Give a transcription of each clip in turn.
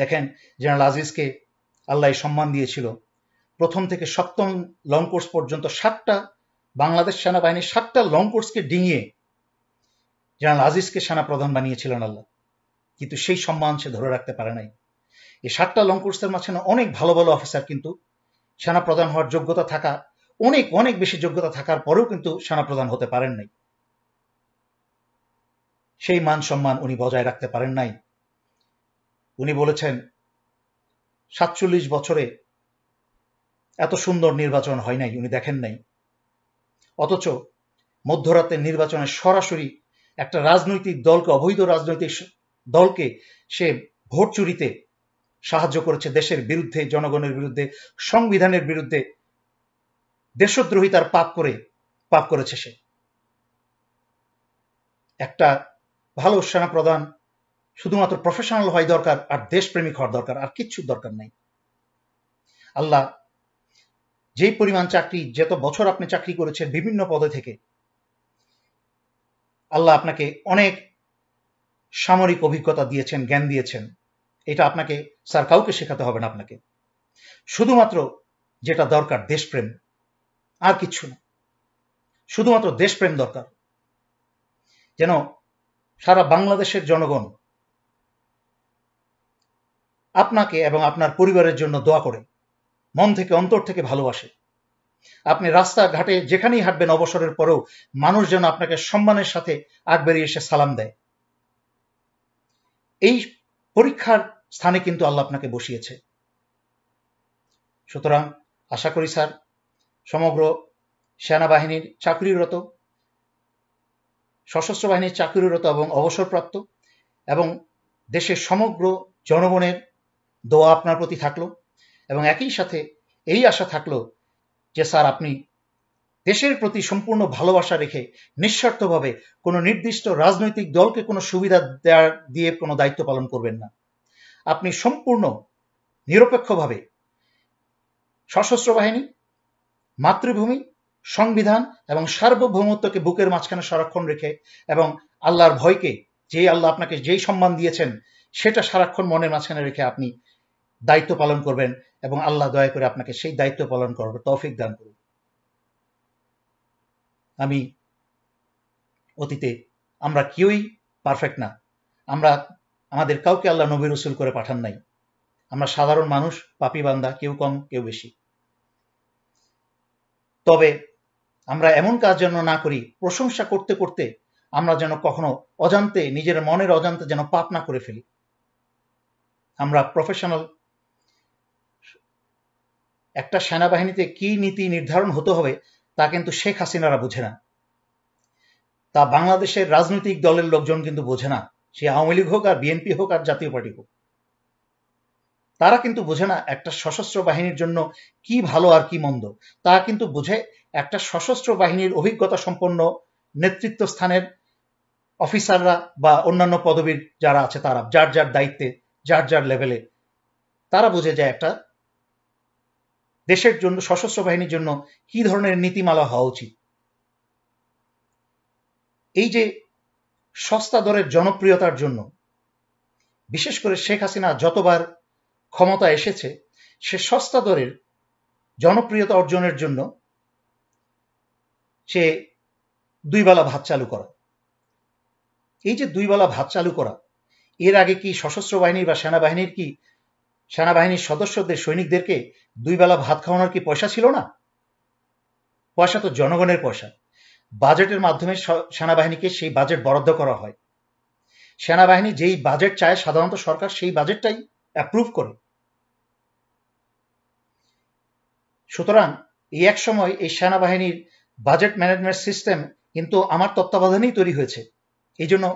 দেখেন জেনারেল আজিজকে আল্লাহ সম্মান দিয়েছিল প্রথম থেকে সপ্তম লং কোর্স পর্যন্ত সাতটা বাংলাদেশ সেনাবাহিনীর সাতটা লং কোর্সকে ডিঙিয়ে জেনারেল আজিজকে সেনাপ্রধান বানিয়েছিলেন আল্লাহ কিন্তু সেই সম্মান সে ধরে রাখতে পারে নাই এই সাতটা লং কোর্সের মাঝখানে অনেক ভালো ভালো অফিসার কিন্তু সেনাপ্রধান হওয়ার যোগ্যতা থাকা অনেক অনেক বেশি যোগ্যতা থাকার পরেও কিন্তু সেনাপ্রধান হতে পারেন নাই সেই মান সম্মান উনি বজায় রাখতে পারেন নাই উনি বলেছেন সাতচল্লিশ বছরে এত সুন্দর নির্বাচন হয় নাই উনি দেখেন নাই অথচ মধ্যরাতের নির্বাচনে সরাসরি একটা রাজনৈতিক দলকে অবৈধ রাজনৈতিক দলকে সে ভোট চুরিতে সাহায্য করেছে দেশের বিরুদ্ধে জনগণের বিরুদ্ধে সংবিধানের বিরুদ্ধে দেশদ্রোহিতার পাপ করে পাপ করেছে সে একটা ভালো সেনা প্রধান শুধুমাত্র প্রফেশনাল হয় দরকার আর দেশপ্রেমিক হওয়ার দরকার আর কিচ্ছু দরকার নাই আল্লাহ যেই পরিমাণ চাকরি যত বছর আপনি চাকরি করেছেন বিভিন্ন পদে থেকে আল্লাহ আপনাকে অনেক সামরিক অভিজ্ঞতা দিয়েছেন জ্ঞান দিয়েছেন এটা আপনাকে স্যার কাউকে শেখাতে হবে না আপনাকে শুধুমাত্র যেটা দরকার দেশপ্রেম আর কিচ্ছু না শুধুমাত্র দেশপ্রেম দরকার যেন সারা বাংলাদেশের জনগণ আপনাকে এবং আপনার পরিবারের জন্য দোয়া করে মন থেকে অন্তর থেকে ভালোবাসে আপনি রাস্তাঘাটে যেখানেই হাঁটবেন অবসরের পরেও মানুষ যেন আপনাকে সম্মানের সাথে আগ বেরিয়ে এসে সালাম দেয় এই পরীক্ষার স্থানে কিন্তু আল্লাহ আপনাকে বসিয়েছে সুতরাং আশা করি স্যার সমগ্র সেনাবাহিনীর চাকরিরত সশস্ত্র বাহিনীর চাকরিরত এবং অবসরপ্রাপ্ত এবং দেশের সমগ্র জনগণের দোয়া আপনার প্রতি থাকলো এবং একই সাথে এই আশা থাকলো যে স্যার আপনি দেশের প্রতি সম্পূর্ণ ভালোবাসা রেখে নিঃস্বার্থভাবে কোনো নির্দিষ্ট রাজনৈতিক দলকে কোনো সুবিধা দেওয়ার দিয়ে কোনো দায়িত্ব পালন করবেন না আপনি সম্পূর্ণ নিরপেক্ষভাবে সশস্ত্র বাহিনী মাতৃভূমি সংবিধান এবং সার্বভৌমত্বকে বুকের মাঝখানে সারাক্ষণ রেখে এবং আল্লাহর ভয়কে যে আল্লাহ আপনাকে যেই সম্মান দিয়েছেন সেটা সারাক্ষণ মনের মাঝখানে রেখে আপনি দায়িত্ব পালন করবেন এবং আল্লাহ দয়া করে আপনাকে সেই দায়িত্ব পালন করার তৌফিক দান করুন আমি অতীতে আমরা কেউই পারফেক্ট না আমরা আমাদের কাউকে আল্লাহ নবী রসুল করে পাঠান নাই আমরা সাধারণ মানুষ পাপি বান্দা কেউ কম কেউ বেশি তবে আমরা এমন কাজ যেন না করি প্রশংসা করতে করতে আমরা যেন কখনো অজান্তে নিজের মনের অজান্তে যেন পাপ না করে ফেলি আমরা প্রফেশনাল একটা সেনাবাহিনীতে কি নীতি নির্ধারণ হতে হবে তা কিন্তু শেখ হাসিনারা বোঝে না তা বাংলাদেশের রাজনৈতিক দলের লোকজন কিন্তু বোঝে না সে আওয়ামী লীগ হোক আর বিএনপি হোক আর জাতীয় পার্টি হোক তারা কিন্তু বোঝে না একটা সশস্ত্র বাহিনীর জন্য কি ভালো আর কি মন্দ তা কিন্তু বোঝে একটা সশস্ত্র বাহিনীর অভিজ্ঞতা সম্পন্ন নেতৃত্ব স্থানের অফিসাররা বা অন্যান্য পদবীর যারা আছে তারা যার যার দায়িত্বে যার যার লেভেলে তারা বুঝে যায় একটা দেশের জন্য সশস্ত্র বাহিনীর জন্য কি ধরনের নীতিমালা হওয়া উচিত এই যে সস্তা দরের জনপ্রিয়তার জন্য বিশেষ করে শেখ হাসিনা যতবার ক্ষমতা এসেছে সে সস্তা দরের জনপ্রিয়তা অর্জনের জন্য সে দুই বেলা ভাত চালু করা এই যে দুই বেলা ভাত চালু করা এর আগে কি সশস্ত্র বাহিনীর বা সেনাবাহিনীর কি সেনাবাহিনীর সদস্যদের সৈনিকদেরকে দুই বেলা ভাত খাওয়ানোর কি পয়সা ছিল না পয়সা তো জনগণের পয়সা বাজেটের মাধ্যমে সেনাবাহিনীকে সেই বাজেট বরাদ্দ করা হয় সেনাবাহিনী যেই বাজেট চায় সাধারণত সরকার সেই বাজেটটাই অ্যাপ্রুভ করে সুতরাং এই এক সময় এই সেনাবাহিনীর বাজেট ম্যানেজমেন্ট সিস্টেম কিন্তু আমার তত্ত্বাবধানেই তৈরি হয়েছে এই জন্য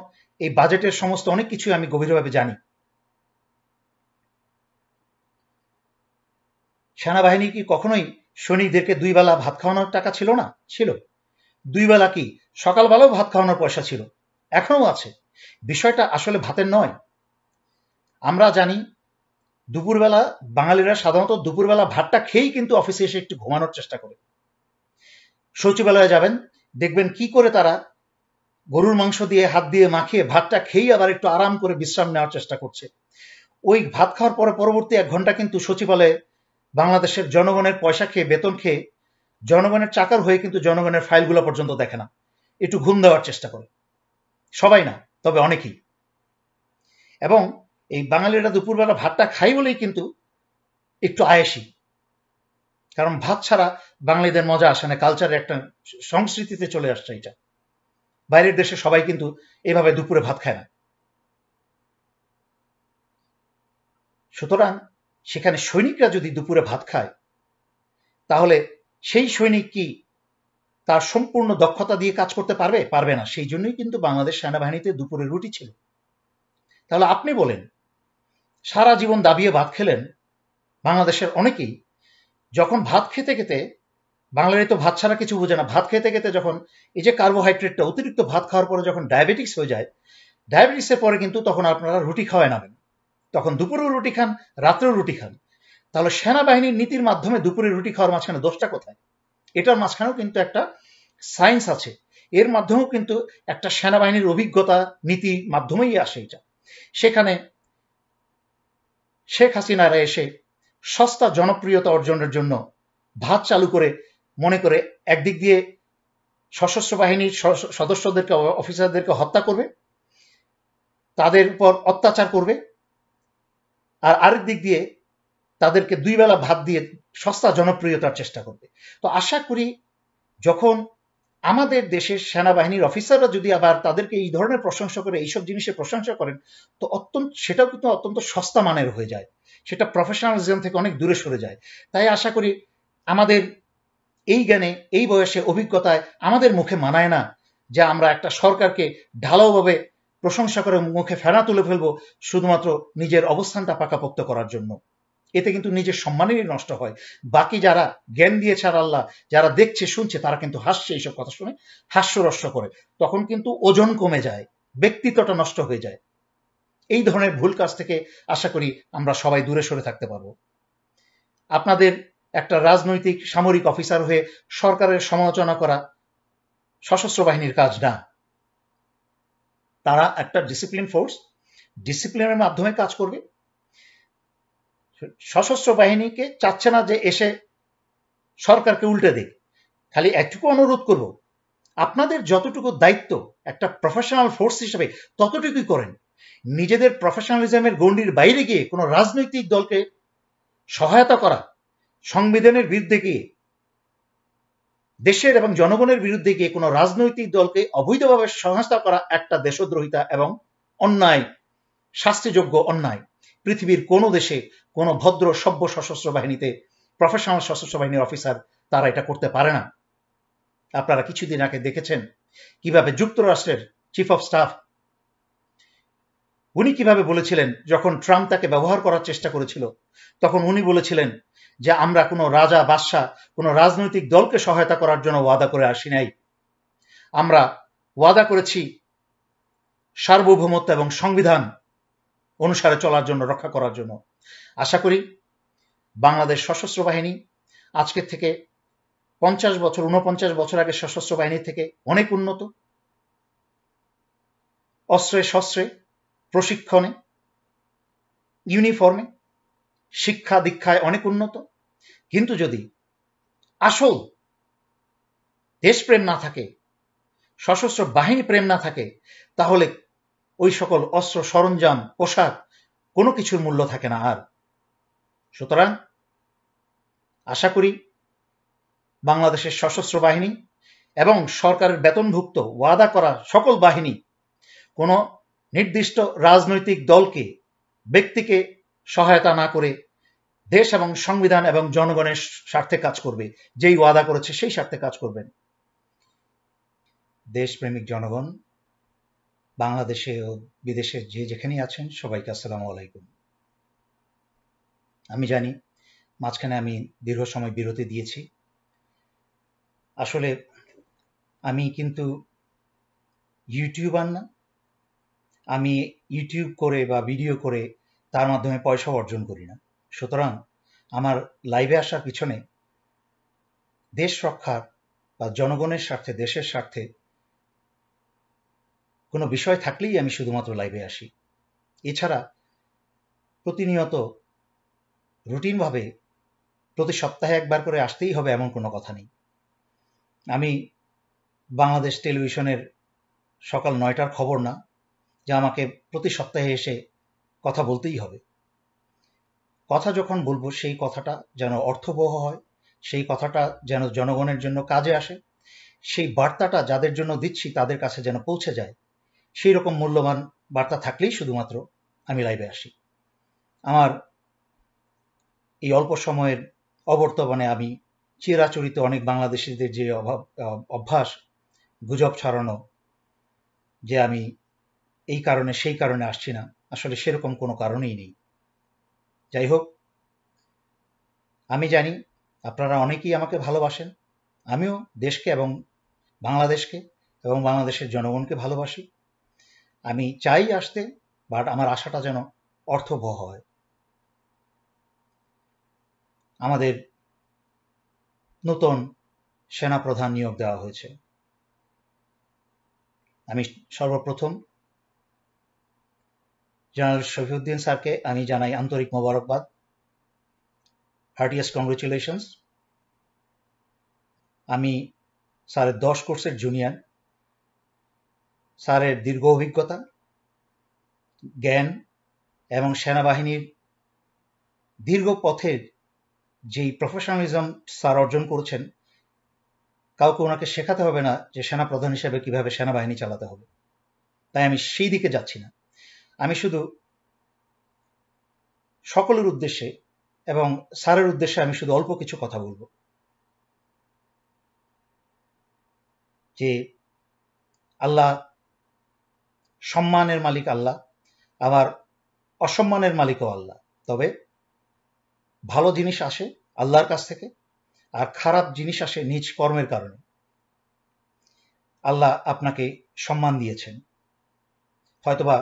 এই বাজেটের সমস্ত অনেক কিছুই আমি গভীরভাবে জানি সেনাবাহিনী কি কখনোই সৈনিকদেরকে দুই বেলা ভাত খাওয়ানোর টাকা ছিল না ছিল দুই বেলা কি সকালবেলাও ভাত খাওয়ানোর পয়সা ছিল এখনও আছে বিষয়টা আসলে ভাতের নয় আমরা জানি দুপুরবেলা বাঙালিরা সাধারণত দুপুরবেলা ভাতটা খেয়েই কিন্তু অফিসে এসে একটু ঘুমানোর চেষ্টা করে সচিবালয়ে যাবেন দেখবেন কি করে তারা গরুর মাংস দিয়ে হাত দিয়ে মাখিয়ে ভাতটা খেয়েই আবার একটু আরাম করে বিশ্রাম নেওয়ার চেষ্টা করছে ওই ভাত খাওয়ার পরে পরবর্তী এক ঘন্টা কিন্তু সচিবালয়ে বাংলাদেশের জনগণের পয়সা খেয়ে বেতন খেয়ে জনগণের চাকার হয়ে কিন্তু জনগণের ফাইলগুলো পর্যন্ত দেখে না একটু ঘুম দেওয়ার চেষ্টা করে সবাই না তবে অনেকেই এবং এই বাঙালিরা দুপুরবেলা ভাতটা খাই বলেই কিন্তু একটু আয়েসি কারণ ভাত ছাড়া বাঙালিদের মজা আসে না কালচারের একটা সংস্কৃতিতে চলে আসছে এটা বাইরের দেশে সবাই কিন্তু এভাবে দুপুরে ভাত খায় না সুতরাং সেখানে সৈনিকরা যদি দুপুরে ভাত খায় তাহলে সেই সৈনিক কি তার সম্পূর্ণ দক্ষতা দিয়ে কাজ করতে পারবে পারবে না সেই জন্যই কিন্তু বাংলাদেশ সেনাবাহিনীতে দুপুরে রুটি ছিল তাহলে আপনি বলেন সারা জীবন দাবিয়ে ভাত খেলেন বাংলাদেশের অনেকেই যখন ভাত খেতে খেতে বাঙালিরা তো ভাত ছাড়া কিছু বোঝে না ভাত খেতে খেতে যখন এই যে কার্বোহাইড্রেটটা অতিরিক্ত ভাত খাওয়ার পরে যখন ডায়াবেটিস হয়ে যায় ডায়াবেটিসের পরে কিন্তু তখন আপনারা রুটি খাওয়ায় নেবেন তখন দুপুরেও রুটি খান রাত্রেও রুটি খান তাহলে সেনাবাহিনীর নীতির মাধ্যমে দুপুরে রুটি খাওয়ার মাঝখানে দোষটা কোথায় এটার মাঝখানেও কিন্তু একটা সায়েন্স আছে এর মাধ্যমেও কিন্তু একটা সেনাবাহিনীর অভিজ্ঞতা নীতি মাধ্যমেই আসে এটা সেখানে শেখ হাসিনারা এসে সস্তা জনপ্রিয়তা অর্জনের জন্য ভাত চালু করে মনে করে একদিক দিয়ে সশস্ত্র বাহিনীর সদস্যদেরকে অফিসারদেরকে হত্যা করবে তাদের উপর অত্যাচার করবে আর আরেক দিক দিয়ে তাদেরকে দুই বেলা ভাত দিয়ে সস্তা জনপ্রিয়তার চেষ্টা করবে তো আশা করি যখন আমাদের দেশের সেনাবাহিনীর অফিসাররা যদি আবার তাদেরকে এই ধরনের প্রশংসা করে এইসব জিনিসের প্রশংসা করেন তো অত্যন্ত সেটাও কিন্তু অত্যন্ত সস্তা মানের হয়ে যায় সেটা প্রফেশনালিজম থেকে অনেক দূরে সরে যায় তাই আশা করি আমাদের এই জ্ঞানে এই বয়সে অভিজ্ঞতায় আমাদের মুখে মানায় না যে আমরা একটা সরকারকে ঢালাওভাবে প্রশংসা করে মুখে ফেনা তুলে ফেলবো শুধুমাত্র নিজের অবস্থানটা পাকাপোক্ত করার জন্য এতে কিন্তু নিজের সম্মানেরই নষ্ট হয় বাকি যারা জ্ঞান দিয়েছে আর আল্লাহ যারা দেখছে শুনছে তারা কিন্তু হাসছে এইসব কথা শুনে হাস্যরস্য করে তখন কিন্তু ওজন কমে যায় ব্যক্তিত্বটা নষ্ট হয়ে যায় এই ধরনের ভুল কাজ থেকে আশা করি আমরা সবাই দূরে সরে থাকতে পারবো আপনাদের একটা রাজনৈতিক সামরিক অফিসার হয়ে সরকারের সমালোচনা করা সশস্ত্র বাহিনীর কাজ না তারা একটা ডিসিপ্লিন ফোর্স ডিসিপ্লিনের মাধ্যমে কাজ করবে সশস্ত্র বাহিনীকে চাচ্ছে না যে এসে সরকারকে উল্টে দিক খালি একটুকু অনুরোধ করব আপনাদের যতটুকু দায়িত্ব একটা প্রফেশনাল ফোর্স হিসেবে ততটুকুই করেন নিজেদের প্রফেশনালিজমের গণ্ডির বাইরে গিয়ে কোনো রাজনৈতিক দলকে সহায়তা করা সংবিধানের বিরুদ্ধে গিয়ে দেশের এবং জনগণের বিরুদ্ধে গিয়ে কোনো রাজনৈতিক দলকে অবৈধভাবে সংস্থা করা একটা দেশদ্রোহিতা এবং অন্যায় শাস্তিযোগ্য অন্যায় পৃথিবীর কোনো দেশে কোনো ভদ্র সভ্য সশস্ত্র বাহিনীতে প্রফেশনাল সশস্ত্র বাহিনীর অফিসার তারা এটা করতে পারে না আপনারা কিছুদিন আগে দেখেছেন কিভাবে যুক্তরাষ্ট্রের চিফ অফ স্টাফ উনি কিভাবে বলেছিলেন যখন ট্রাম্প তাকে ব্যবহার করার চেষ্টা করেছিল তখন উনি বলেছিলেন যে আমরা কোনো রাজা বাদশাহ কোনো রাজনৈতিক দলকে সহায়তা করার জন্য ওয়াদা করে আসি নাই আমরা ওয়াদা করেছি সার্বভৌমত্ব এবং সংবিধান অনুসারে চলার জন্য রক্ষা করার জন্য আশা করি বাংলাদেশ সশস্ত্র বাহিনী আজকের থেকে পঞ্চাশ বছর উনপঞ্চাশ বছর আগে সশস্ত্র বাহিনী থেকে অনেক উন্নত অস্ত্রে শস্ত্রে প্রশিক্ষণে ইউনিফর্মে শিক্ষা দীক্ষায় অনেক উন্নত কিন্তু যদি আসল দেশপ্রেম না থাকে সশস্ত্র বাহিনী প্রেম না থাকে তাহলে ওই সকল অস্ত্র সরঞ্জাম পোশাক কোনো কিছুর মূল্য থাকে না আর সুতরাং আশা করি বাংলাদেশের সশস্ত্র বাহিনী এবং সরকারের বেতনভুক্ত ওয়াদা করা সকল বাহিনী কোনো নির্দিষ্ট রাজনৈতিক দলকে ব্যক্তিকে সহায়তা না করে দেশ এবং সংবিধান এবং জনগণের স্বার্থে কাজ করবে যেই ওয়াদা করেছে সেই স্বার্থে কাজ করবেন দেশপ্রেমিক জনগণ বাংলাদেশে ও বিদেশে যে যেখানেই আছেন সবাইকে আসসালাম আলাইকুম আমি জানি মাঝখানে আমি দীর্ঘ সময় বিরতি দিয়েছি আসলে আমি কিন্তু ইউটিউবার না আমি ইউটিউব করে বা ভিডিও করে তার মাধ্যমে পয়সা অর্জন করি না সুতরাং আমার লাইভে আসার পিছনে দেশ রক্ষার বা জনগণের স্বার্থে দেশের স্বার্থে কোনো বিষয় থাকলেই আমি শুধুমাত্র লাইভে আসি এছাড়া প্রতিনিয়ত রুটিনভাবে প্রতি সপ্তাহে একবার করে আসতেই হবে এমন কোনো কথা নেই আমি বাংলাদেশ টেলিভিশনের সকাল নয়টার খবর না যা আমাকে প্রতি সপ্তাহে এসে কথা বলতেই হবে কথা যখন বলবো সেই কথাটা যেন অর্থবহ হয় সেই কথাটা যেন জনগণের জন্য কাজে আসে সেই বার্তাটা যাদের জন্য দিচ্ছি তাদের কাছে যেন পৌঁছে যায় সেই রকম মূল্যবান বার্তা থাকলেই শুধুমাত্র আমি লাইভে আসি আমার এই অল্প সময়ের অবর্তমানে আমি চিরাচরিত অনেক বাংলাদেশিদের যে অভাব অভ্যাস গুজব ছড়ানো যে আমি এই কারণে সেই কারণে আসছি না আসলে সেরকম কোনো কারণেই নেই যাই হোক আমি জানি আপনারা অনেকেই আমাকে ভালোবাসেন আমিও দেশকে এবং বাংলাদেশকে এবং বাংলাদেশের জনগণকে ভালোবাসি আমি চাই আসতে বাট আমার আশাটা যেন অর্থবহ হয় আমাদের নতুন সেনাপ্রধান নিয়োগ দেওয়া হয়েছে আমি সর্বপ্রথম জেনারেল শফিউদ্দিন স্যারকে আমি জানাই আন্তরিক মোবারকবাদ হার্টিয়াস কংগ্রেচুলেশনস আমি স্যারের দশ কোর্সের জুনিয়র স্যারের দীর্ঘ অভিজ্ঞতা জ্ঞান এবং সেনাবাহিনীর দীর্ঘ পথের যেই প্রফেশনালিজম স্যার অর্জন করেছেন কাউকে ওনাকে শেখাতে হবে না যে সেনাপ্রধান হিসেবে কিভাবে সেনাবাহিনী চালাতে হবে তাই আমি সেই দিকে যাচ্ছি না আমি শুধু সকলের উদ্দেশ্যে এবং স্যারের উদ্দেশ্যে আমি শুধু অল্প কিছু কথা বলবো যে আল্লাহ সম্মানের মালিক আল্লাহ আবার অসম্মানের মালিকও আল্লাহ তবে ভালো জিনিস আসে আল্লাহর কাছ থেকে আর খারাপ জিনিস আসে নিজ কর্মের কারণে আল্লাহ আপনাকে সম্মান দিয়েছেন হয়তোবা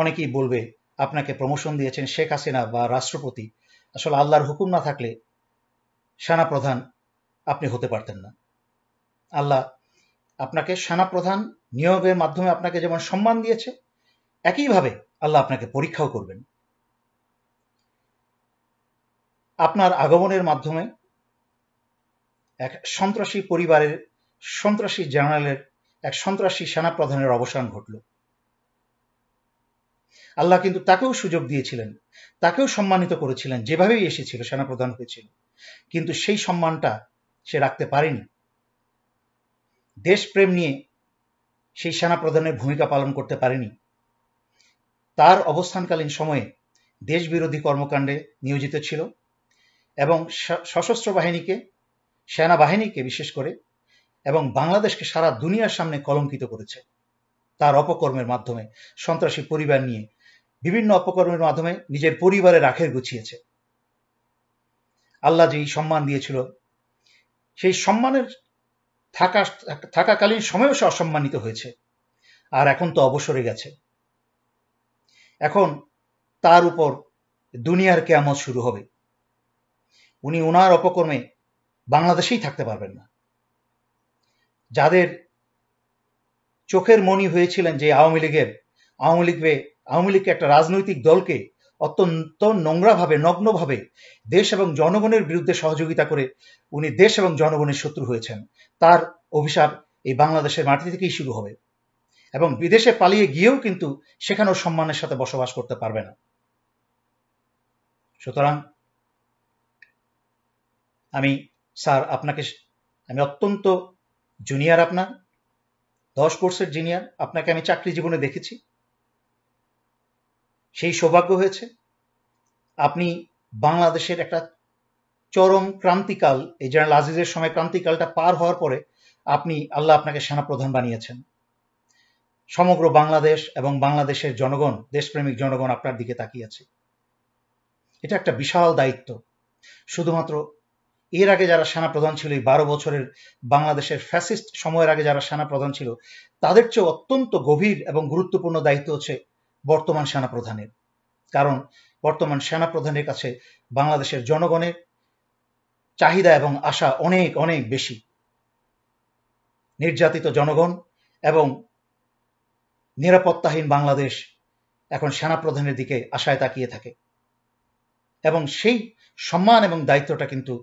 অনেকেই বলবে আপনাকে প্রমোশন দিয়েছেন শেখ হাসিনা বা রাষ্ট্রপতি আসলে আল্লাহর হুকুম না থাকলে সেনাপ্রধান আপনি হতে পারতেন না আল্লাহ আপনাকে সেনাপ্রধান নিয়োগের মাধ্যমে আপনাকে যেমন সম্মান দিয়েছে একইভাবে আল্লাহ আপনাকে পরীক্ষাও করবেন আপনার আগমনের মাধ্যমে এক সন্ত্রাসী পরিবারের সন্ত্রাসী জেনারেলের এক সন্ত্রাসী সেনাপ্রধানের অবসান ঘটলো আল্লাহ কিন্তু তাকেও সুযোগ দিয়েছিলেন তাকেও সম্মানিত করেছিলেন যেভাবেই এসেছিল সেনাপ্রধান হয়েছিল কিন্তু সেই সম্মানটা সে রাখতে পারেনি দেশপ্রেম নিয়ে সেই সেনাপ্রধানের ভূমিকা পালন করতে পারেনি তার অবস্থানকালীন সময়ে দেশবিরোধী কর্মকাণ্ডে নিয়োজিত ছিল এবং সশস্ত্র বাহিনীকে সেনাবাহিনীকে বিশেষ করে এবং বাংলাদেশকে সারা দুনিয়ার সামনে কলঙ্কিত করেছে তার অপকর্মের মাধ্যমে সন্ত্রাসী পরিবার নিয়ে বিভিন্ন অপকর্মের মাধ্যমে নিজের পরিবারে রাখের গুছিয়েছে আল্লাহ যেই সম্মান দিয়েছিল সেই সম্মানের থাকা থাকাকালীন সময়ও সে অসম্মানিত হয়েছে আর এখন তো অবসরে গেছে এখন তার উপর দুনিয়ার কেয়ামত শুরু হবে উনি ওনার অপকর্মে বাংলাদেশেই থাকতে পারবেন না যাদের চোখের মনি হয়েছিলেন যে আওয়ামী লীগের আওয়ামী লীগে আওয়ামী লীগকে একটা রাজনৈতিক দলকে অত্যন্ত নোংরাভাবে নগ্নভাবে দেশ এবং জনগণের বিরুদ্ধে সহযোগিতা করে উনি দেশ এবং জনগণের শত্রু হয়েছেন তার অভিশাপ এই বাংলাদেশের মাটি থেকেই শুরু হবে এবং বিদেশে পালিয়ে গিয়েও কিন্তু সেখানেও সম্মানের সাথে বসবাস করতে পারবে না সুতরাং আমি স্যার আপনাকে আমি অত্যন্ত জুনিয়র আপনার দশ কোর্সের জুনিয়র আপনাকে আমি চাকরি জীবনে দেখেছি সেই সৌভাগ্য হয়েছে আপনি বাংলাদেশের একটা চরম ক্রান্তিকাল এই জেনারেল আজিজের সময় ক্রান্তিকালটা পার হওয়ার পরে আপনি আল্লাহ আপনাকে সেনাপ্রধান বানিয়েছেন সমগ্র বাংলাদেশ এবং বাংলাদেশের জনগণ দেশপ্রেমিক জনগণ আপনার দিকে তাকিয়েছে এটা একটা বিশাল দায়িত্ব শুধুমাত্র এর আগে যারা সেনাপ্রধান ছিল এই বারো বছরের বাংলাদেশের ফ্যাসিস্ট সময়ের আগে যারা সেনাপ্রধান ছিল তাদের চেয়ে অত্যন্ত গভীর এবং গুরুত্বপূর্ণ দায়িত্ব হচ্ছে বর্তমান সেনাপ্রধানের কারণ বর্তমান সেনাপ্রধানের কাছে বাংলাদেশের জনগণের চাহিদা এবং আশা অনেক অনেক বেশি নির্যাতিত জনগণ এবং নিরাপত্তাহীন বাংলাদেশ এখন সেনাপ্রধানের দিকে আশায় তাকিয়ে থাকে এবং সেই সম্মান এবং দায়িত্বটা কিন্তু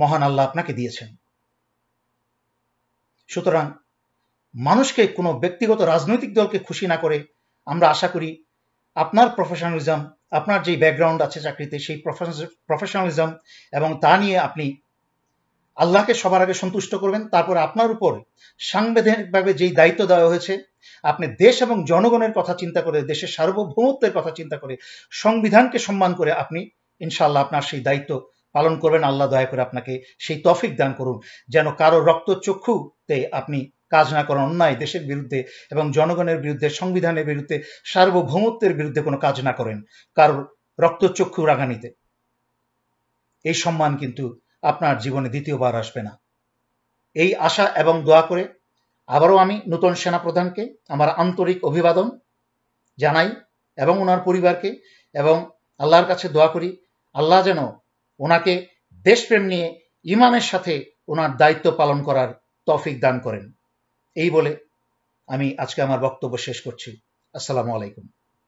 মহান আল্লাহ আপনাকে দিয়েছেন সুতরাং মানুষকে কোনো ব্যক্তিগত রাজনৈতিক দলকে খুশি না করে আমরা আশা করি আপনার প্রফেশনালিজম আপনার যে ব্যাকগ্রাউন্ড আছে চাকরিতে সেই প্রফেশনালিজম এবং তা নিয়ে আপনি আল্লাহকে সবার আগে সন্তুষ্ট করবেন তারপর আপনার উপর সাংবিধানিকভাবে যেই দায়িত্ব দেওয়া হয়েছে আপনি দেশ এবং জনগণের কথা চিন্তা করে দেশের সার্বভৌমত্বের কথা চিন্তা করে সংবিধানকে সম্মান করে আপনি ইনশাল্লাহ আপনার সেই দায়িত্ব পালন করবেন আল্লাহ দয়া করে আপনাকে সেই তফিক দান করুন যেন কারো রক্ত চক্ষুতে আপনি কাজ না করা অন্যায় দেশের বিরুদ্ধে এবং জনগণের বিরুদ্ধে সংবিধানের বিরুদ্ধে সার্বভৌমত্বের বিরুদ্ধে কোনো কাজ না করেন কারোর রক্তচক্ষু রাগানিতে এই সম্মান কিন্তু আপনার জীবনে দ্বিতীয়বার আসবে না এই আশা এবং দোয়া করে আবারও আমি নূতন সেনাপ্রধানকে আমার আন্তরিক অভিবাদন জানাই এবং ওনার পরিবারকে এবং আল্লাহর কাছে দোয়া করি আল্লাহ যেন ওনাকে দেশপ্রেম নিয়ে ইমানের সাথে ওনার দায়িত্ব পালন করার তফিক দান করেন এই বলে আমি আজকে আমার বক্তব্য শেষ করছি আসসালামু আলাইকুম